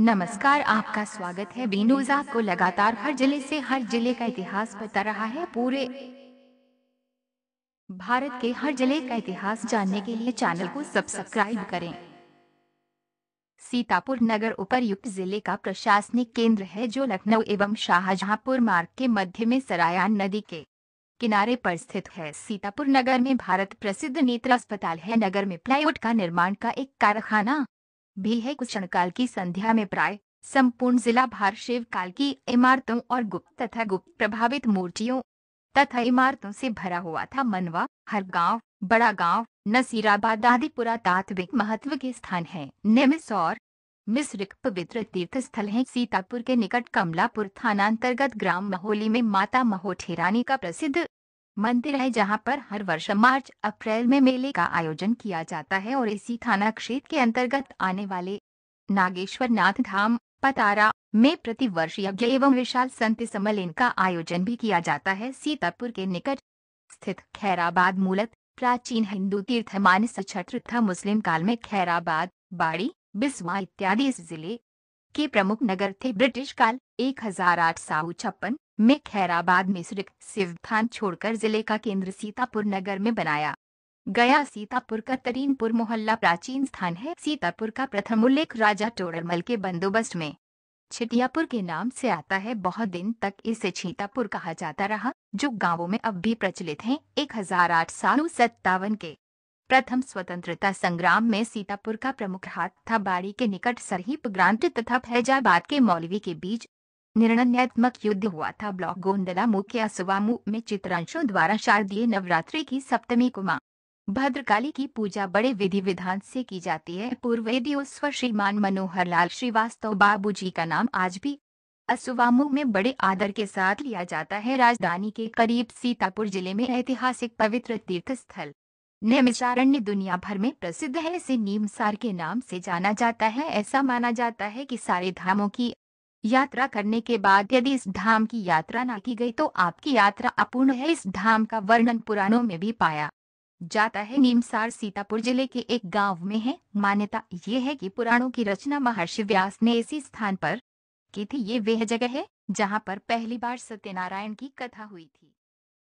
नमस्कार आपका स्वागत है बीनूज आपको लगातार हर जिले से हर जिले का इतिहास बता रहा है पूरे भारत के हर जिले का इतिहास जानने के लिए चैनल को सब्सक्राइब करें सीतापुर नगर उपरयुक्त जिले का प्रशासनिक केंद्र है जो लखनऊ एवं शाहजहांपुर मार्ग के मध्य में सरायान नदी के किनारे पर स्थित है सीतापुर नगर में भारत प्रसिद्ध नेत्र अस्पताल है नगर में प्लाईवुड का निर्माण का एक कारखाना भी है कुछ काल की संध्या में प्राय संपूर्ण जिला भार शिव काल की इमारतों और गुप्त तथा गुप्त प्रभावित मूर्तियों तथा इमारतों से भरा हुआ था मनवा हर गाँव बड़ा गाँव नसीराबाद आदि पुरातात्विक महत्व के स्थान है नेमिस और मिस्र पवित्र तीर्थ स्थल है सीतापुर के निकट कमलापुर थाना अंतर्गत ग्राम महोली में माता महोठेरानी का प्रसिद्ध मंदिर है जहां पर हर वर्ष मार्च अप्रैल में मेले का आयोजन किया जाता है और इसी थाना क्षेत्र के अंतर्गत आने वाले नागेश्वर नाथ धाम पतारा में प्रति वर्ष यज्ञ एवं विशाल संत सम्मेलन का आयोजन भी किया जाता है सीतापुर के निकट स्थित खैराबाद मूलत प्राचीन हिंदू तीर्थ मानस छठ मुस्लिम काल में खैराबाद बाड़ी बिस्वा इत्यादि इस जिले के प्रमुख नगर थे ब्रिटिश काल एक हजार आठ सौ छप्पन में खैराबाद में सिर्फ सिवथान छोड़कर जिले का केंद्र सीतापुर नगर में बनाया गया सीतापुर का तरीनपुर मोहल्ला प्राचीन स्थान है सीतापुर का प्रथम उल्लेख राजा टोड़मल के बंदोबस्त में छिटियापुर के नाम से आता है बहुत दिन तक इसे छीतापुर कहा जाता रहा जो गांवों में अब भी प्रचलित है एक हजार आठ साल सत्तावन के प्रथम स्वतंत्रता संग्राम में सीतापुर का प्रमुख हाथ था बाड़ी के निकट सरहीप ग्रांट तथा फैजाबाद के मौलवी के बीच निर्णयात्मक युद्ध हुआ था ब्लॉक गोंदला मुख्य असुवामु में चित्रांशों द्वारा शारदीय नवरात्रि की सप्तमी कुमा भद्रकाली की पूजा बड़े विधि विधान से की जाती है पूर्वेदीस्वर श्रीमान मनोहर लाल श्रीवास्तव बाबू का नाम आज भी असुवामु में बड़े आदर के साथ लिया जाता है राजधानी के करीब सीतापुर जिले में ऐतिहासिक पवित्र तीर्थ स्थल नैमिषारण्य दुनिया भर में प्रसिद्ध है इसे नीमसार के नाम से जाना जाता है ऐसा माना जाता है कि सारे धामों की यात्रा करने के बाद यदि इस धाम की यात्रा ना की गई तो आपकी यात्रा अपूर्ण है इस धाम का वर्णन पुराणों में भी पाया जाता है नीमसार सीतापुर जिले के एक गांव में है मान्यता ये है कि पुराणों की रचना महर्षि व्यास ने इसी स्थान पर की थी ये वह जगह है जहां पर पहली बार सत्यनारायण की कथा हुई थी